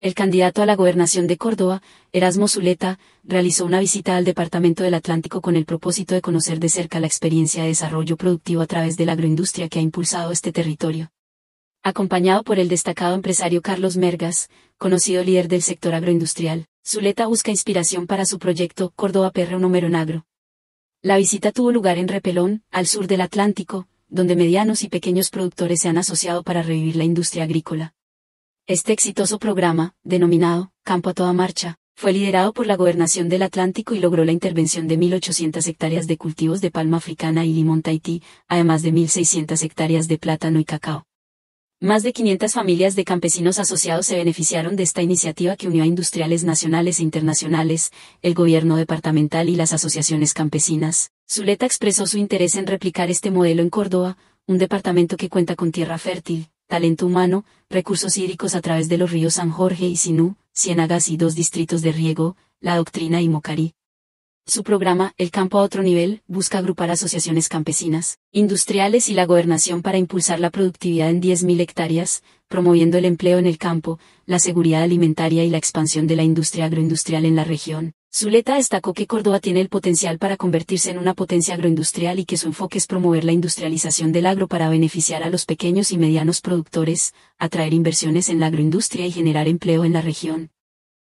El candidato a la gobernación de Córdoba, Erasmo Zuleta, realizó una visita al Departamento del Atlántico con el propósito de conocer de cerca la experiencia de desarrollo productivo a través de la agroindustria que ha impulsado este territorio. Acompañado por el destacado empresario Carlos Mergas, conocido líder del sector agroindustrial, Zuleta busca inspiración para su proyecto Córdoba PR Número en Agro. La visita tuvo lugar en Repelón, al sur del Atlántico, donde medianos y pequeños productores se han asociado para revivir la industria agrícola. Este exitoso programa, denominado Campo a toda marcha, fue liderado por la Gobernación del Atlántico y logró la intervención de 1.800 hectáreas de cultivos de palma africana y limón tahití, además de 1.600 hectáreas de plátano y cacao. Más de 500 familias de campesinos asociados se beneficiaron de esta iniciativa que unió a industriales nacionales e internacionales, el gobierno departamental y las asociaciones campesinas. Zuleta expresó su interés en replicar este modelo en Córdoba, un departamento que cuenta con tierra fértil, talento humano, recursos hídricos a través de los ríos San Jorge y Sinú, Ciénagas y dos distritos de riego, La Doctrina y Mocarí. Su programa, El campo a otro nivel, busca agrupar asociaciones campesinas, industriales y la gobernación para impulsar la productividad en 10.000 hectáreas, promoviendo el empleo en el campo, la seguridad alimentaria y la expansión de la industria agroindustrial en la región. Zuleta destacó que Córdoba tiene el potencial para convertirse en una potencia agroindustrial y que su enfoque es promover la industrialización del agro para beneficiar a los pequeños y medianos productores, atraer inversiones en la agroindustria y generar empleo en la región.